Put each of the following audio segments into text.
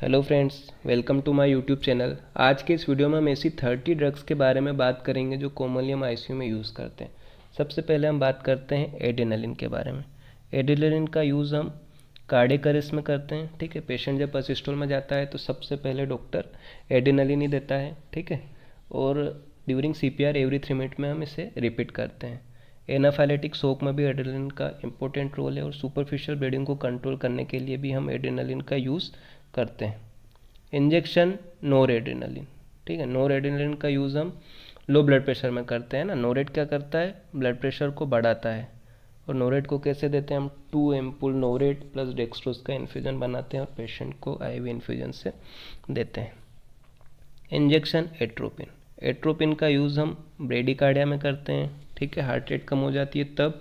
hello friends welcome to my YouTube channel आज के इस वीडियो में हम ऐसी थर्टी ड्रग्स के बारे में बात करेंगे जो कॉमनली हम आईसीयू में यूज़ करते हैं सबसे पहले हम बात करते हैं एडेनलिन के बारे में एडेनलिन का यूज़ हम कार्डिक में करते हैं ठीक है पेशेंट जब असिस्टोल में जाता है तो सबसे पहले डॉक्टर एडेनलिन ही देता है ठीक है और during C every three minute में हम इसे रिपीट करते हैं एनाफाइलेटिक सोक में भी एड्रेनलिन का इंपॉर्टेंट रोल है और सुपरफिशियल ब्लीडिंग को कंट्रोल करने के लिए भी हम एडेनलिन का यूज़ करते हैं इंजेक्शन नोरेडिनलिन ठीक है नोरेडिनलिन का यूज़ हम लो ब्लड प्रेशर में करते हैं ना नोरेट क्या करता है ब्लड प्रेशर को बढ़ाता है और नोरेट को कैसे देते हैं हम टू एम्पुल नोरेट प्लस डेक्सट्रोस का इन्फ्यूज़न बनाते हैं और पेशेंट को आईवी इन्फ्यूज़न से देते हैं इंजेक्शन एट्रोपिन एट्रोपिन का यूज़ हम ब्रेडिकार्डिया में करते हैं ठीक है हार्ट रेट कम हो जाती है तब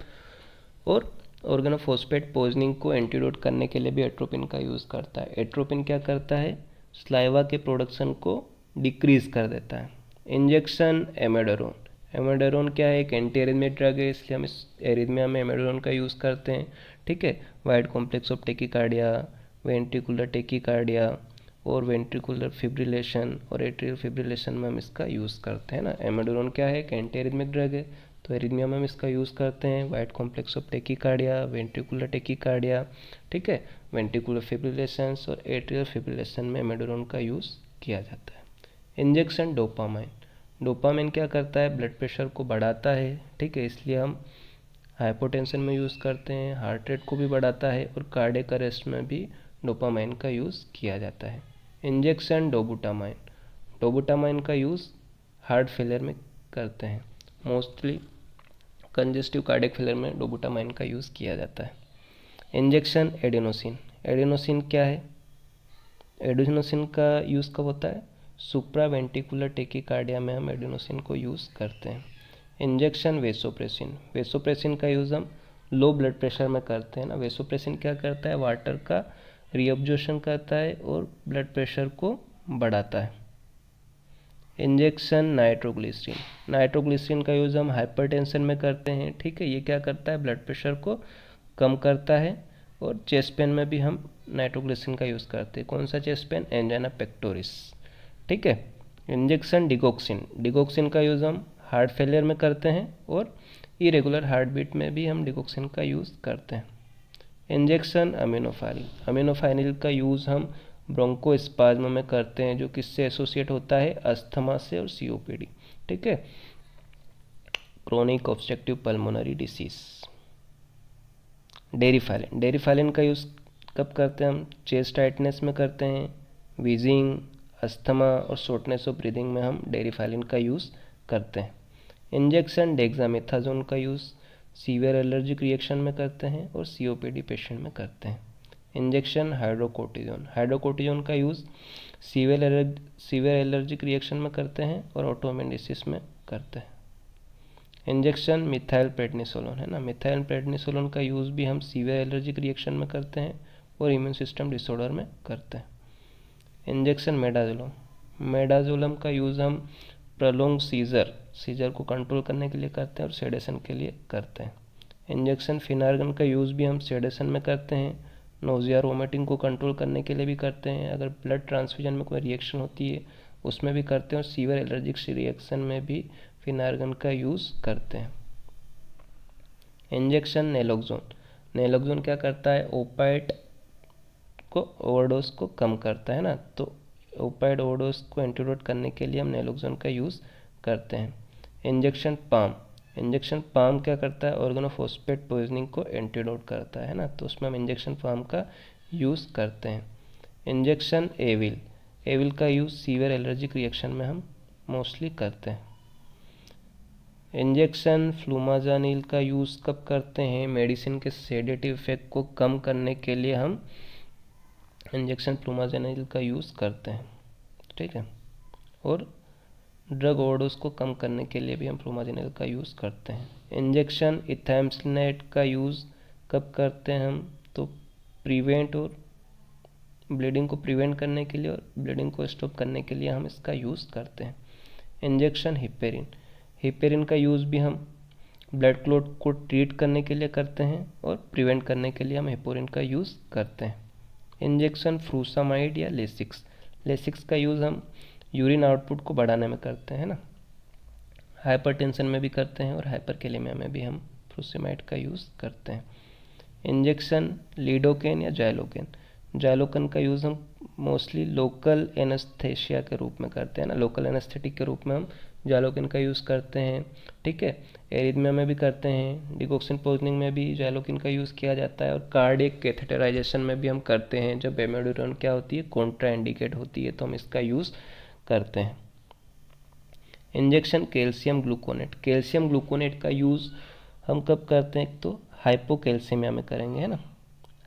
और ऑर्गेनोफोस्पेट पॉइजनिंग को एंटीडोट करने के लिए भी एट्रोपिन का यूज़ करता है एट्रोपिन क्या करता है स्लाइवा के प्रोडक्शन को डिक्रीज़ कर देता है इंजेक्शन एमेडोरोन एमेडोरोन क्या है एक एंटी एरिथमिया ड्रग है इसलिए हम इस एरिदमिया में एमेडोरोन का यूज़ करते हैं ठीक है wide complex of tachycardia ventricular tachycardia और वेंट्रिकुलर फिब्रिलेशन और एट्रियल फिब्रिलेशन में हम इसका यूज़ करते हैं ना एमेडोरोन क्या है एक एंटी एरिदमिक ड्रग है तो एरिदमिया में हम इसका यूज़ करते हैं wide complex of tachycardia ventricular tachycardia ठीक है वेंट्रिकुलर फिब्रिलेशंस और एट्रियल फिब्रिलेशन में मेडोरोन का यूज़ किया जाता है इंजेक्शन डोपामाइन डोपामाइन क्या करता है ब्लड प्रेशर को बढ़ाता है ठीक है इसलिए हम हाइपोटेंशन में यूज़ करते हैं हार्ट रेट को भी बढ़ाता है और कार्डिक अरेस्ट में भी डोपामाइन का यूज़ किया जाता है इंजेक्शन डोबुटामाइन डोबुटामाइन का यूज़ हार्ट फेलियर में करते हैं मोस्टली कंजेस्टिव कार्डिक फेलर में डोबुटामाइन का यूज़ किया जाता है इंजेक्शन एडेनोसिन एडिनोसिन क्या है एडिनोसिन का यूज़ कब होता है सुप्रावेंटिकुलर टेकिकार्डिया में हम एडिनोसिन को यूज़ करते हैं इंजेक्शन वेसोप्रेसिन वेसोप्रेसिन का यूज़ हम लो ब्लड प्रेशर में करते हैं ना वेसोप्रेसिन क्या करता है वाटर का रिऑब्जोशन करता है और ब्लड प्रेशर को बढ़ाता है इंजेक्शन नाइट्रोग्लिसरीन नाइट्रोग्लिसरीन का यूज़ हम हाइपरटेंशन में करते हैं ठीक है ये क्या करता है ब्लड प्रेशर को कम करता है और चेस्ट पेन में भी हम नाइट्रोग्लिसरीन का यूज़ करते हैं कौन सा चेस्ट पेन एंजाना पेक्टोरिस ठीक है इंजेक्शन डिगोक्सिन डिगोक्सिन का यूज़ हम हार्ट फेलियर में करते हैं और इरेगुलर हार्ट बीट में भी हम डिगोक्सिन का यूज़ करते हैं इंजेक्शन अमीनोफाइनिल अमिनोफाइनिल का यूज़ हम ब्रोंको स्पाज्मा में करते हैं जो किससे एसोसिएट होता है अस्थमा से और सीओपीडी ठीक है chronic obstructive pulmonary disease deriphyllin deriphyllin का यूज़ कब करते हैं हम चेस्ट टाइटनेस में करते हैं वीजिंग अस्थमा और शॉर्टनेस ऑफ ब्रीदिंग में हम डेरीफाइलिन का यूज़ करते हैं इंजेक्शन डेक्सामेथाजोन का यूज़ सीवियर एलर्जिक रिएक्शन में करते हैं और सीओपीडी पेशेंट में करते हैं इंजेक्शन हाइड्रोकोटिजोन हाइड्रोकोटिजोन का use severe allergy severe allergic reaction में करते हैं और ऑटोमेडिसिस में करते हैं इंजेक्शन मिथाइल पेडनीसोलोन है ना मिथाइल पेडनीसोलोन का यूज़ भी हम सीवियर एलर्जिक रिएक्शन में करते हैं और इम्यून सिस्टम डिसऑर्डर में करते हैं इंजेक्शन मेडाजोलम मेडाजोलम का यूज़ हम प्रलोंग सीजर सीजर को कंट्रोल करने के लिए करते हैं और सेडेशन के लिए करते हैं इंजेक्शन फिनार्गन का यूज़ भी हम सेडेशन में करते हैं नोज़िया वोमिटिंग को कंट्रोल करने के लिए भी करते हैं अगर ब्लड ट्रांसफ्यूजन में कोई रिएक्शन होती है उसमें भी करते हैं और सीवर एलर्जिक रिएक्शन में भी फिनार्गन का यूज़ करते हैं इंजेक्शन नेलोक्जोन नेलोक्जोन क्या करता है ओपाइट को ओवरडोज को कम करता है ना तो ओपाइड ओवरडोज को एंटीडोट करने के लिए हम नेलोक्जोन का यूज़ करते हैं इंजेक्शन पाम इंजेक्शन पाम क्या करता है ऑर्गेनोफोस्पेट पॉइजनिंग को एंटीडोट करता है ना तो उसमें हम इंजेक्शन पाम का यूज़ करते हैं इंजेक्शन एविल एविल का यूज़ सीवियर एलर्जिक रिएक्शन में हम मोस्टली करते हैं इंजेक्शन फ्लूमाजानील का यूज़ कब करते हैं मेडिसिन के सेडेटिव इफेक्ट को कम करने के लिए हम इंजेक्शन फ्लूमाजानील का यूज़ करते हैं ठीक है और ड्रग ओडोस को कम करने के लिए भी हम फ्लोमाजिनेल का यूज़ करते हैं इंजेक्शन इथैम्सनेट का यूज़ कब करते हैं हम तो प्रिवेंट और ब्लीडिंग को प्रिवेंट करने के लिए और ब्लीडिंग को स्टॉप करने के लिए हम इसका यूज़ करते हैं इंजेक्शन हिपेरिन हिपेरिन का यूज़ भी हम ब्लड क्लोट को ट्रीट करने के लिए करते हैं और प्रिवेंट करने के लिए हम हिपोरिन का यूज़ करते हैं इंजेक्शन फ्रूसामाइड या लेसिक्स लेसिक्स का यूज़ हम यूरिन आउटपुट को बढ़ाने में करते हैं ना हाइपरटेंशन में भी करते हैं और हाइपरकेलेमिया में भी हम फ्रूसीमाइड का यूज़ करते हैं इंजेक्शन लीडोकेन या जाइलोकेन जाइलोकन का यूज़ हम मोस्टली लोकल एनस्थेशिया के रूप में करते हैं ना लोकल एनेस्थेटिक के रूप में हम जैलोकिन का यूज़ करते हैं ठीक है एरिदमिया में भी करते हैं डिकोक्सिन पोजनिंग में भी जैलोकिन का यूज़ किया जाता है और कार्डिक कैथेटराइजेशन में भी हम करते हैं जब बेमेडोरन क्या होती है कॉन्ट्रा इंडिकेट होती है तो हम इसका यूज़ करते हैं injection calcium gluconate calcium gluconate का यूज़ हम कब करते हैं तो हाइपोकैल्शियमिया में करेंगे है ना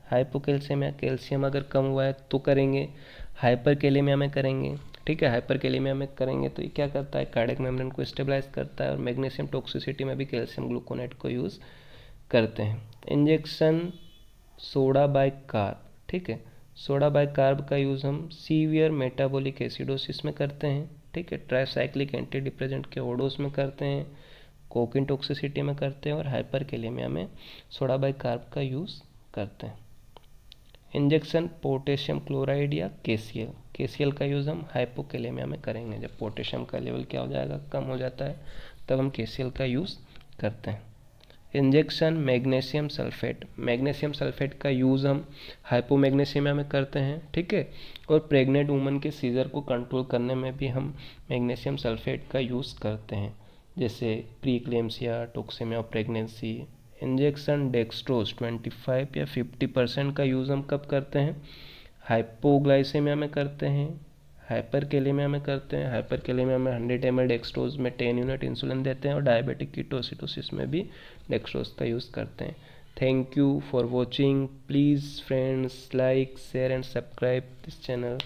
हाइपोकैल्शियमिया कैल्शियम अगर कम हुआ है तो करेंगे हाइपरकैलेमिया में करेंगे ठीक है हाइपरकैलेमिया में करेंगे तो ये क्या करता है कार्डिक मेम्ब्रेन को स्टेबलाइज करता है और मैग्नीशियम टॉक्सिसिटी में भी कैल्शियम ग्लूकोनेट को यूज़ करते हैं इंजेक्शन सोडा बाय कार ठीक है सोडा बाई कार्ब का यूज़ हम सीवियर मेटाबॉलिक एसिडोसिस में करते हैं ठीक है ट्राइसाइक्लिक एंटी डिप्रेजेंट के ओडोस में करते हैं कोकिन टॉक्सिसिटी में करते हैं और हाइपर केलेमिया में सोडा बाई कार्ब का यूज़ करते हैं इंजेक्शन पोटेशियम क्लोराइड या केसीएल केसीएल का यूज़ हम हाइपोकेलेमिया में करेंगे जब पोटेशियम का लेवल क्या हो जाएगा कम हो जाता है तब हम केसीएल का यूज़ करते हैं injection magnesium sulphate magnesium sulphate का यूज़ हम हाइपोमैग्नीशियमिया में करते हैं ठीक है और प्रेग्नेंट वूमन के सीज़र को कंट्रोल करने में भी हम मैग्नीशियम सल्फेट का यूज़ करते हैं जैसे pre eclampsia toxaemia pregnancy injection dextrose 25 या 50 परसेंट का यूज़ हम कब करते हैं हाइपोग्लाइसेमिया में करते हैं हाइपर केलेमिया में करते हैं हाइपर केलेमिया में हंड्रेड एम डेक्सट्रोज में टेन यूनिट इंसुलिन देते हैं और डायबिटिक कीटोसिटोसिस में भी डेक्सट्रोज का यूज़ करते हैं thank you for watching please friends like share and subscribe this channel